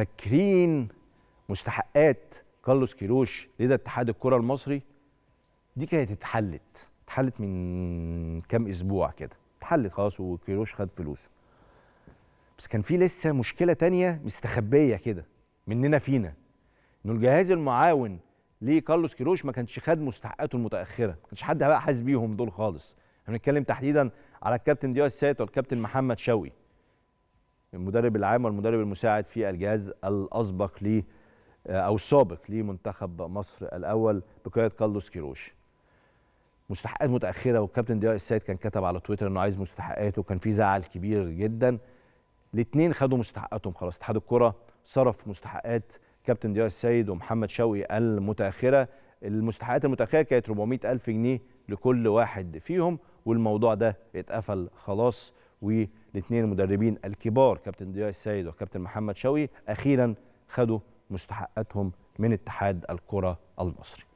فاكرين مستحقات كارلوس كيروش لدى اتحاد الكره المصري دي كانت اتحلت اتحلت من كام اسبوع كده اتحلت خلاص وكيروش خد فلوسه بس كان في لسه مشكله تانية مستخبيه كده مننا فينا انه الجهاز المعاون لكارلوس كيروش ما كانش خد مستحقاته المتاخره ما كانش حد بقى حاسس بيهم دول خالص احنا بنتكلم تحديدا على الكابتن دياز سات والكابتن محمد شوقي المدرب العام والمدرب المساعد في الجهاز الاسبق ل آه، او السابق لمنتخب مصر الاول بقياده كارلوس كيروش مستحقات متاخره والكابتن ضياء السيد كان كتب على تويتر انه عايز مستحقاته وكان في زعل كبير جدا الاثنين خدوا مستحقاتهم خلاص اتحاد الكره صرف مستحقات كابتن ضياء السيد ومحمد شوقي المتاخره المستحقات المتاخره كانت 400 الف جنيه لكل واحد فيهم والموضوع ده اتقفل خلاص والاثنين المدربين الكبار كابتن ضياء السيد وكابتن محمد شوقي اخيرا خدوا مستحقاتهم من اتحاد الكره المصري